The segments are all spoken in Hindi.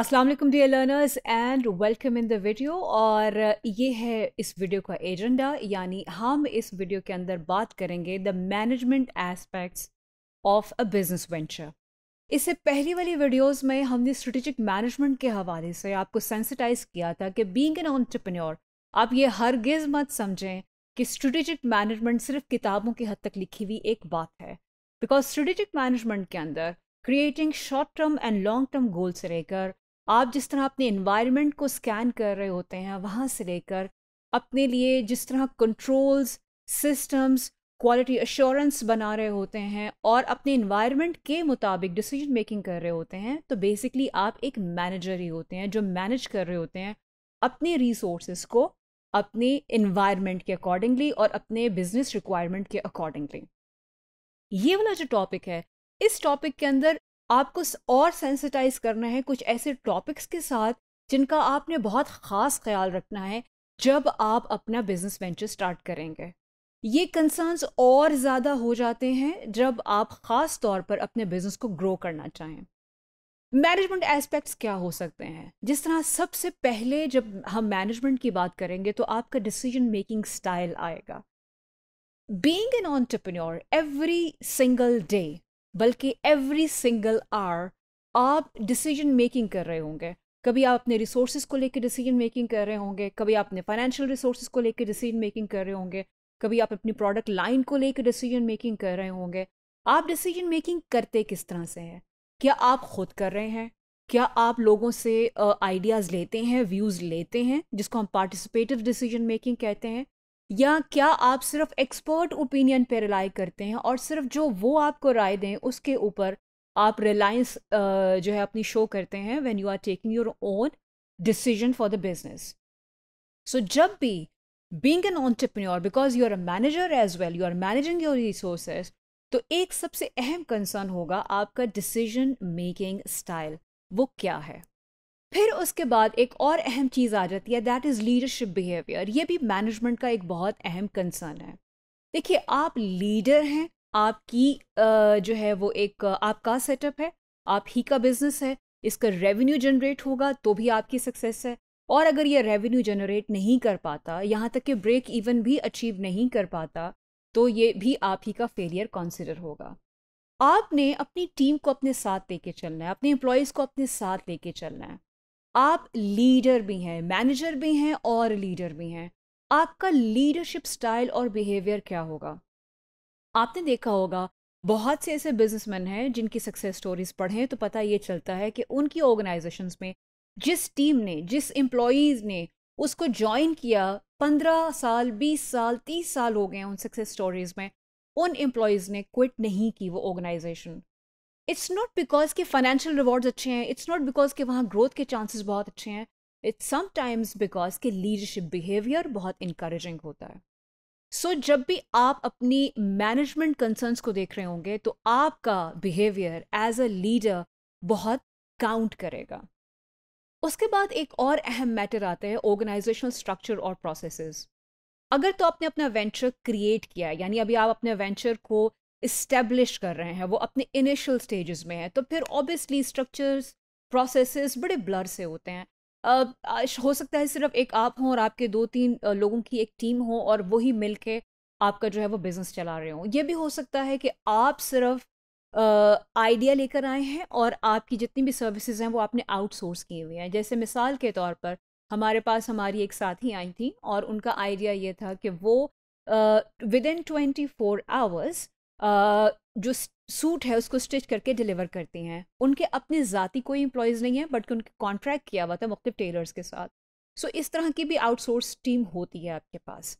Aslam dear learners and welcome in the video और uh, ये है इस वीडियो का एजेंडा यानी हम इस वीडियो के अंदर बात करेंगे the management aspects of a business venture इससे पहली वाली वीडियोस में हमने स्ट्रेटेजिक मैनेजमेंट के हवाले से आपको सेंसिटाइज किया था कि बीइंग एन ऑन्टरप्रन्योर आप ये हरगिज मत समझें कि स्ट्रेटेजिक मैनेजमेंट सिर्फ किताबों की हद तक लिखी हुई एक बात है बिकॉज स्ट्रेटेजिक मैनेजमेंट के अंदर creating short term and long term goal से लेकर आप जिस तरह अपने इन्वायरमेंट को स्कैन कर रहे होते हैं वहाँ से लेकर अपने लिए जिस तरह कंट्रोल्स सिस्टम्स क्वालिटी अश्योरेंस बना रहे होते हैं और अपने इन्वायरमेंट के मुताबिक डिसीजन मेकिंग कर रहे होते हैं तो बेसिकली आप एक मैनेजर ही होते हैं जो मैनेज कर रहे होते हैं अपने रिसोर्स को अपने इन्वायरमेंट के अकॉर्डिंगली और अपने बिजनेस रिक्वायरमेंट के अकॉर्डिंगली ये वाला जो टॉपिक है इस टॉपिक के अंदर आपको और सेंसिटाइज करना है कुछ ऐसे टॉपिक्स के साथ जिनका आपने बहुत ख़ास ख्याल रखना है जब आप अपना बिजनेस वेंचर स्टार्ट करेंगे ये कंसर्न्स और ज़्यादा हो जाते हैं जब आप ख़ास तौर पर अपने बिजनेस को ग्रो करना चाहें मैनेजमेंट एस्पेक्ट्स क्या हो सकते हैं जिस तरह सबसे पहले जब हम मैनेजमेंट की बात करेंगे तो आपका डिसीजन मेकिंग स्टाइल आएगा being an entrepreneur every single day बल्कि एवरी सिंगल आर आप डिसीजन मेकिंग कर रहे होंगे कभी आप अपने रिसोर्स को लेकर डिसीजन मेकिंग कर रहे होंगे कभी आप अपने फाइनेंशियल रिसोर्स को लेकर डिसीजन मेकिंग कर रहे होंगे कभी आप अपनी प्रोडक्ट लाइन को लेकर डिसीजन मेकिंग कर रहे होंगे आप डिसीजन मेकिंग करते किस तरह से हैं क्या आप खुद कर रहे हैं क्या आप लोगों से आइडियाज़ लेते हैं व्यूज़ लेते हैं जिसको हम पार्टिसिपेटिव डिसीजन मेकिंग कहते हैं या क्या आप सिर्फ एक्सपर्ट ओपिनियन पे रिलाई करते हैं और सिर्फ जो वो आपको राय दें उसके ऊपर आप रिलायंस जो है अपनी शो करते हैं when you are taking your own decision for the business so जब भी being an entrepreneur because you are a manager as well you are managing your resources तो एक सबसे अहम कंसर्न होगा आपका डिसीजन मेकिंग स्टाइल वो क्या है फिर उसके बाद एक और अहम चीज़ आ जाती है दैट इज़ लीडरशिप बिहेवियर ये भी मैनेजमेंट का एक बहुत अहम कंसर्न है देखिए आप लीडर हैं आपकी जो है वो एक आपका सेटअप है आप ही का बिजनेस है इसका रेवेन्यू जनरेट होगा तो भी आपकी सक्सेस है और अगर ये रेवेन्यू जनरेट नहीं कर पाता यहाँ तक कि ब्रेक इवन भी अचीव नहीं कर पाता तो ये भी आप ही का फेलियर कॉन्सिडर होगा आपने अपनी टीम को अपने साथ लेके चलना है अपने एम्प्लॉयज़ को अपने साथ लेके चलना है आप लीडर भी हैं मैनेजर भी हैं और लीडर भी हैं आपका लीडरशिप स्टाइल और बिहेवियर क्या होगा आपने देखा होगा बहुत से ऐसे बिजनेसमैन हैं जिनकी सक्सेस स्टोरीज पढ़ें तो पता ये चलता है कि उनकी ऑर्गेनाइजेशंस में जिस टीम ने जिस एम्प्लॉज ने उसको ज्वाइन किया पंद्रह साल बीस साल तीस साल हो गए उन सक्सेस स्टोरीज में उन एम्प्लॉयज़ ने क्विट नहीं की वो ऑर्गेनाइजेशन इट्स नॉट बिकॉज के फाइनेंशियल रिवॉर्ड्स अच्छे हैं इट्स नॉट बिकॉज के वहाँ ग्रोथ के चांसेस बहुत अच्छे हैं इट्स समटाइम्स बिकॉज के लीडरशिप बिहेवियर बहुत इंकरेजिंग होता है सो so, जब भी आप अपनी मैनेजमेंट कंसर्न्स को देख रहे होंगे तो आपका बिहेवियर एज अ लीडर बहुत काउंट करेगा उसके बाद एक और अहम मैटर आता है ऑर्गेनाइजेशनल स्ट्रक्चर और प्रोसेसेस अगर तो आपने अपना वेंचर क्रिएट किया है यानी अभी आप अपने वेंचर को इस्टेब्लिश कर रहे हैं वो अपने इनिशियल स्टेजेस में है तो फिर ऑब्वियसली स्ट्रक्चर्स प्रोसेसेस बड़े ब्लर से होते हैं uh, हो सकता है सिर्फ एक आप हों और आपके दो तीन लोगों की एक टीम हो और वही मिल के आपका जो है वो बिज़नेस चला रहे हों ये भी हो सकता है कि आप सिर्फ आइडिया uh, लेकर आए हैं और आपकी जितनी भी सर्विसेज हैं वो आपने आउटसोर्स किए हुए हैं जैसे मिसाल के तौर पर हमारे पास हमारी एक साथी आई थी और उनका आइडिया ये था कि वो within twenty four hours जो सूट है उसको स्टिच करके डिलीवर करती हैं उनके अपने ज़ाती कोई एम्प्लॉयज़ नहीं है बट उनके कॉन्ट्रैक्ट किया हुआ था मुख्तु टेलर्स के साथ सो so, इस तरह की भी आउटसोर्स टीम होती है आपके पास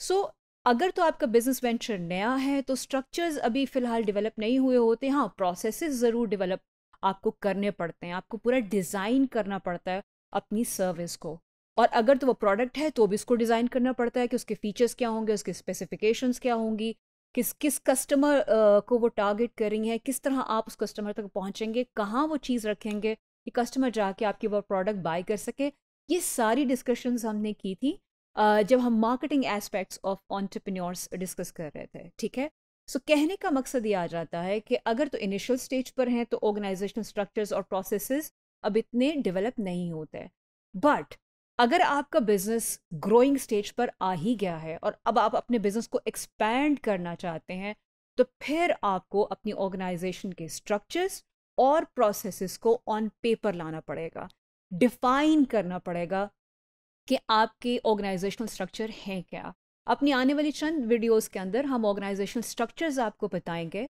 सो so, अगर तो आपका बिजनेस वेंचर नया है तो स्ट्रक्चर्स अभी फ़िलहाल डेवलप नहीं हुए होते हाँ प्रोसेस ज़रूर डेवलप आपको करने पड़ते हैं आपको पूरा डिज़ाइन करना पड़ता है अपनी सर्विस को और अगर तो वो प्रोडक्ट है तो भी उसको डिज़ाइन करना पड़ता है कि उसके फीचर्स क्या होंगे उसके स्पेसिफिकेशंस क्या होंगी किस किस कस्टमर को वो टारगेट करेंगे हैं किस तरह आप उस कस्टमर तक पहुंचेंगे कहाँ वो चीज़ रखेंगे कि कस्टमर जाके आपकी वो प्रोडक्ट बाई कर सके ये सारी डिस्कशंस हमने की थी जब हम marketing aspects of entrepreneurs discuss कर रहे थे ठीक है सो so, कहने का मकसद ये आ जाता है कि अगर तो इनिशियल स्टेज पर हैं तो ऑर्गेनाइजेशनल स्ट्रक्चर्स और प्रोसेसेस अब इतने डेवलप नहीं होते बट अगर आपका बिजनेस ग्रोइंग स्टेज पर आ ही गया है और अब आप अपने बिजनेस को एक्सपैंड करना चाहते हैं तो फिर आपको अपनी ऑर्गेनाइजेशन के स्ट्रक्चर्स और प्रोसेसेस को ऑन पेपर लाना पड़ेगा डिफाइन करना पड़ेगा कि आपके ऑर्गेनाइजेशनल स्ट्रक्चर हैं क्या अपनी आने वाली चंद वीडियोस के अंदर हम ऑर्गेनाइजेशनल स्ट्रक्चर्स आपको बताएंगे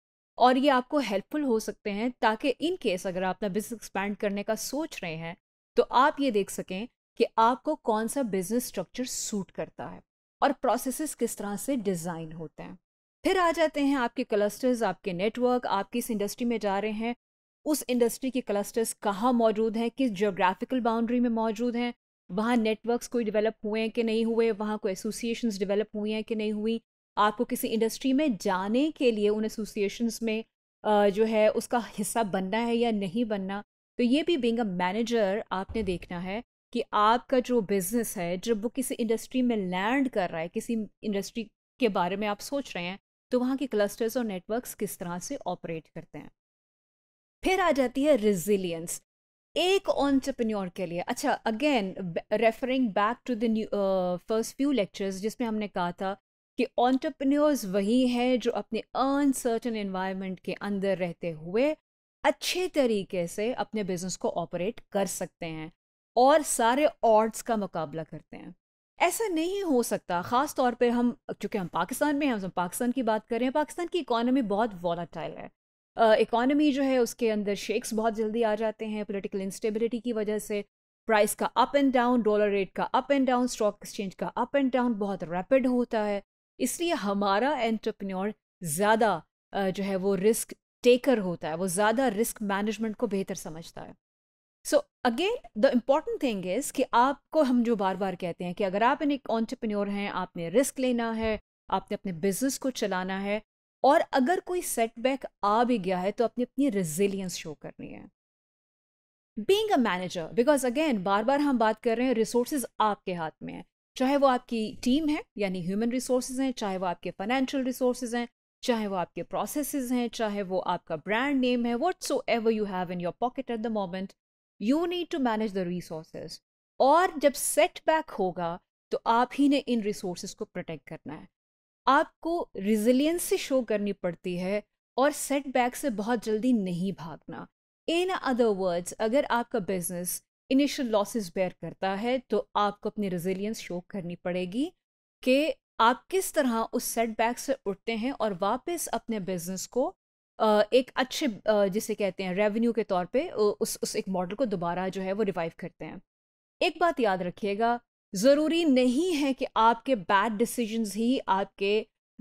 और ये आपको हेल्पफुल हो सकते हैं ताकि इन केस अगर आप अपना बिजनेस एक्सपैंड करने का सोच रहे हैं तो आप ये देख सकें कि आपको कौन सा बिजनेस स्ट्रक्चर सूट करता है और प्रोसेसेस किस तरह से डिज़ाइन होते हैं फिर आ जाते हैं आपके क्लस्टर्स आपके नेटवर्क आप किस इंडस्ट्री में जा रहे हैं उस इंडस्ट्री के क्लस्टर्स कहाँ मौजूद हैं किस जोग्राफिकल बाउंड्री में मौजूद हैं वहाँ नेटवर्क्स कोई डेवलप हुए हैं कि नहीं हुए वहाँ कोई एसोसिएशंस डेवलप हुई हैं कि नहीं हुई आपको किसी इंडस्ट्री में जाने के लिए उन एसोसिएशंस में जो है उसका हिस्सा बनना है या नहीं बनना तो ये भी बींग अ मैनेजर आपने देखना है कि आपका जो बिज़नेस है जब वो किसी इंडस्ट्री में लैंड कर रहा है किसी इंडस्ट्री के बारे में आप सोच रहे हैं तो वहाँ के क्लस्टर्स और नेटवर्क्स किस तरह से ऑपरेट करते हैं फिर आ जाती है रिजिलियंस एक ऑन्टरप्रन्योर के लिए अच्छा again referring back to the first few lectures जिसमें हमने कहा था कि ऑन्टरप्रन्योर्स वही हैं जो अपने अनसर्टन इन्वायरमेंट के अंदर रहते हुए अच्छे तरीके से अपने बिजनेस को ऑपरेट कर सकते हैं और सारे ऑर्ड्स का मुकाबला करते हैं ऐसा नहीं हो सकता ख़ास तौर पर हम चूँकि हम पाकिस्तान में हैं हम पाकिस्तान की बात कर रहे हैं पाकिस्तान की इकॉनमी बहुत वॉलाटाइल है इकानमी uh, जो है उसके अंदर शेक्स बहुत जल्दी आ जाते हैं पोलिटिकल इंस्टेबिलिटी की वजह से प्राइस का up and down dollar rate का up and down stock exchange का अप एंड डाउन बहुत रैपिड होता है इसलिए हमारा एंटरप्रेन्योर ज़्यादा uh, जो है वो रिस्क टेकर होता है वो ज़्यादा रिस्क मैनेजमेंट को बेहतर समझता है so again the important thing is कि आपको हम जो बार बार कहते हैं कि अगर आप एक ऑन्टरप्रन्योर हैं आपने रिस्क लेना है आपने अपने बिजनेस को चलाना है और अगर कोई सेटबैक आ भी गया है तो अपनी अपनी रेजिलियंस शो करनी है being a manager because again बार बार हम बात कर रहे हैं रिसोर्स आपके हाथ में है चाहे वो आपकी टीम है यानी ह्यूमन रिसोर्स हैं चाहे वो आपके फाइनेंशियल रिसोर्स हैं चाहे वो आपके प्रोसेस हैं चाहे वो आपका ब्रांड नेम है whatsoever you have in your pocket at the moment you need to manage the resources और जब सेटबैक होगा तो आप ही ने इन रिसोर्स को प्रोटेक्ट करना है आपको रिजिलियंसी शो करनी पड़ती है और सेटबैक से बहुत जल्दी नहीं भागना इन अदर वर्ड्स अगर आपका बिजनेस इनिशियल लॉसेस बेयर करता है तो आपको अपनी रिजिलियंस शो करनी पड़ेगी कि आप किस तरह उस सेटबैक से उठते हैं और वापस अपने बिजनेस को एक अच्छे जिसे कहते हैं रेवेन्यू के तौर पे उस उस एक मॉडल को दोबारा जो है वो रिवाइव करते हैं एक बात याद रखिएगा ज़रूरी नहीं है कि आपके बैड डिसीजंस ही आपके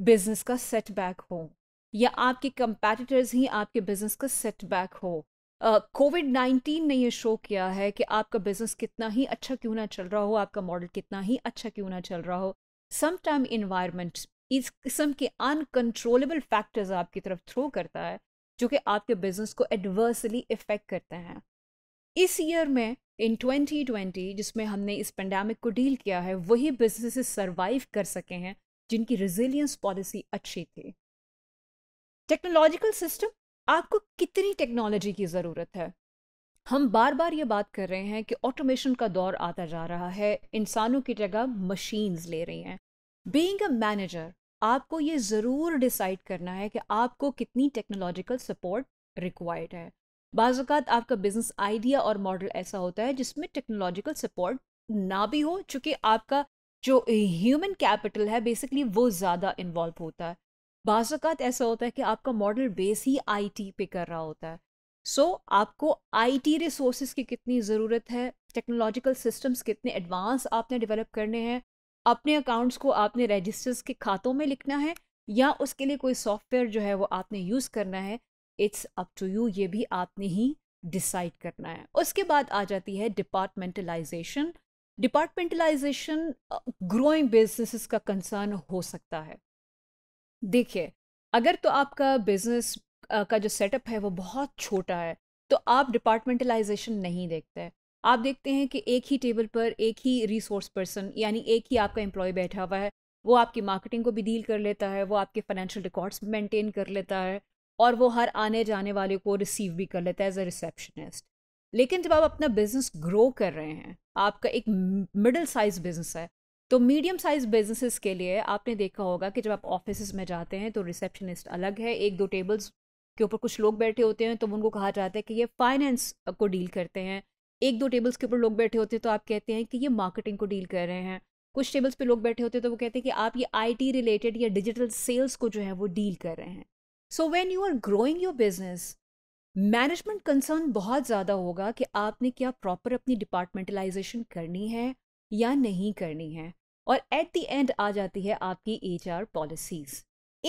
बिजनेस का सेटबैक हो या आपके कंपेटिटर्स ही आपके बिजनेस का सेटबैक हो कोविड नाइन्टीन ने ये शो किया है कि आपका बिजनेस कितना ही अच्छा क्यों ना चल रहा हो आपका मॉडल कितना ही अच्छा क्यों ना चल रहा हो समाइम इन्वायरमेंट इस किस्म के अनकंट्रोलेबल फैक्टर्स आपकी तरफ थ्रो करता है जो कि आपके बिजनेस को एडवर्सली इफ़ेक्ट करते हैं इस ईयर में इन 2020 जिसमें हमने इस पेंडेमिक को डील किया है वही बिजनेस सर्वाइव कर सके हैं जिनकी रिजिलियंस पॉलिसी अच्छी थी टेक्नोलॉजिकल सिस्टम आपको कितनी टेक्नोलॉजी की ज़रूरत है हम बार बार ये बात कर रहे हैं कि ऑटोमेशन का दौर आता जा रहा है इंसानों की जगह मशीन्स ले रही हैं बींग अ मैनेजर आपको ये ज़रूर डिसाइड करना है कि आपको कितनी टेक्नोलॉजिकल सपोर्ट रिक्वायर्ड है बाज़ात आपका बिजनेस आइडिया और मॉडल ऐसा होता है जिसमें टेक्नोलॉजिकल सपोर्ट ना भी हो चूँकि आपका जो ह्यूमन कैपिटल है बेसिकली वो ज़्यादा इन्वॉल्व होता है बाज़ात ऐसा होता है कि आपका मॉडल बेस ही आईटी पे कर रहा होता है सो so, आपको आईटी रिसोर्स की कितनी ज़रूरत है टेक्नोलॉजिकल सिस्टम्स कितने एडवांस आपने डेवलप करने हैं अपने अकाउंट्स को आपने रजिस्टर्स के खातों में लिखना है या उसके लिए कोई सॉफ्टवेयर जो है वो आपने यूज़ करना है इट्स अप टू यू ये भी आपने ही डिसाइड करना है उसके बाद आ जाती है डिपार्टमेंटलाइजेशन डिपार्टमेंटलाइजेशन ग्रोइंग बिजनेसेस का कंसर्न हो सकता है देखिए अगर तो आपका बिजनेस का जो सेटअप है वो बहुत छोटा है तो आप डिपार्टमेंटलाइजेशन नहीं देखते आप देखते हैं कि एक ही टेबल पर एक ही रिसोर्स पर्सन यानी एक ही आपका एम्प्लॉय बैठा हुआ है वो आपकी मार्केटिंग को भी डील कर लेता है वो आपके फाइनेंशियल रिकॉर्ड्स मेंटेन कर लेता है और वो हर आने जाने वाले को रिसीव भी कर लेता है एज अ रिसेप्शनिस्ट लेकिन जब आप अपना बिजनेस ग्रो कर रहे हैं आपका एक मिडिल साइज बिजनेस है तो मीडियम साइज बिजनेसेस के लिए आपने देखा होगा कि जब आप ऑफिस में जाते हैं तो रिसेप्शनिस्ट अलग है एक दो टेबल्स के ऊपर कुछ लोग बैठे होते हैं तो उनको कहा जाता है कि ये फाइनेंस को डील करते हैं एक दो टेबल्स के ऊपर लोग बैठे होते हैं तो आप कहते हैं कि ये मार्केटिंग को डील कर रहे हैं कुछ टेबल्स पे लोग बैठे होते हैं तो वो कहते हैं कि आप ये आईटी रिलेटेड या डिजिटल सेल्स को जो है वो डील कर रहे हैं so when you are growing your business management concern बहुत ज़्यादा होगा कि आपने क्या प्रॉपर अपनी डिपार्टमेंटलाइजेशन करनी है या नहीं करनी है और एट दी एंड आ जाती है आपकी H R policies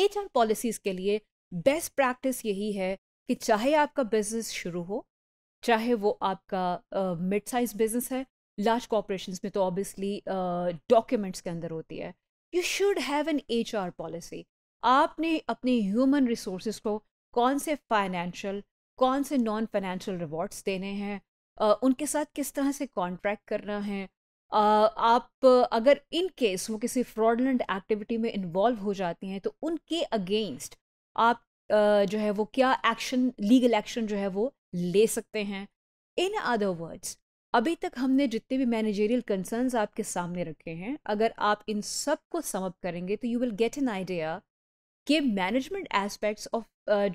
H R policies के लिए बेस्ट प्रैक्टिस यही है कि चाहे आपका बिजनेस शुरू हो चाहे वो आपका मिड साइज बिजनेस है लार्ज कॉपरेशन में तो ऑब्वियसली डॉक्यूमेंट्स uh, के अंदर होती है you should have an H R policy आपने अपने ह्यूमन रिसोर्स को कौन से फाइनेंशियल कौन से नॉन फाइनेंशियल रिवॉर्ड्स देने हैं uh, उनके साथ किस तरह से कॉन्ट्रैक्ट करना है uh, आप अगर इन केस वो किसी फ्रॉडलेंट एक्टिविटी में इन्वॉल्व हो जाती हैं तो उनके अगेंस्ट आप जो है वो क्या एक्शन लीगल एक्शन जो है वो ले सकते हैं इन अदर वर्ड्स अभी तक हमने जितने भी मैनेजेरियल कंसर्न्स आपके सामने रखे हैं अगर आप इन सब को समअप करेंगे तो you will get an idea कि मैनेजमेंट एस्पेक्ट्स ऑफ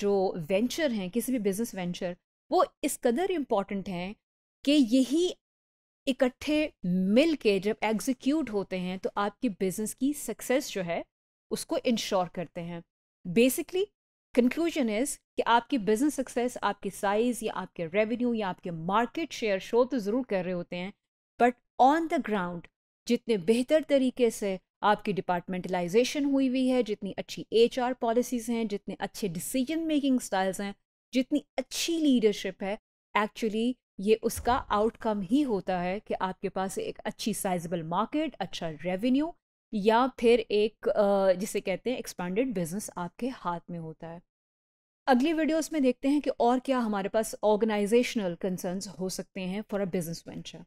जो वेंचर हैं किसी भी बिजनेस वेंचर वो इस कदर इम्पॉर्टेंट हैं कि यही इकट्ठे मिल के जब एग्जीक्यूट होते हैं तो आपकी बिजनेस की सक्सेस जो है उसको इंश्योर करते हैं बेसिकली कंक्लूजन इज कि आपकी बिजनेस सक्सेस आपकी साइज या आपके रेवेन्यू या आपके मार्केट शेयर शो तो ज़रूर कर रहे होते हैं बट ऑन द ग्राउंड जितने बेहतर तरीके से आपकी डिपार्टमेंटलाइजेशन हुई हुई है जितनी अच्छी एच आर पॉलिसीज़ हैं जितने अच्छे डिसीजन मेकिंग स्टाइल्स हैं जितनी अच्छी लीडरशिप है एक्चुअली ये उसका आउटकम ही होता है कि आपके पास एक अच्छी साइजेबल मार्केट अच्छा रेवेन्यू या फिर एक जिसे कहते हैं एक्सपांडेड बिजनेस आपके हाथ में होता है अगली वीडियोस में देखते हैं कि और क्या हमारे पास ऑर्गेनाइजेशनल कंसर्न्स हो सकते हैं फॉर अ बिजनेस वेंचर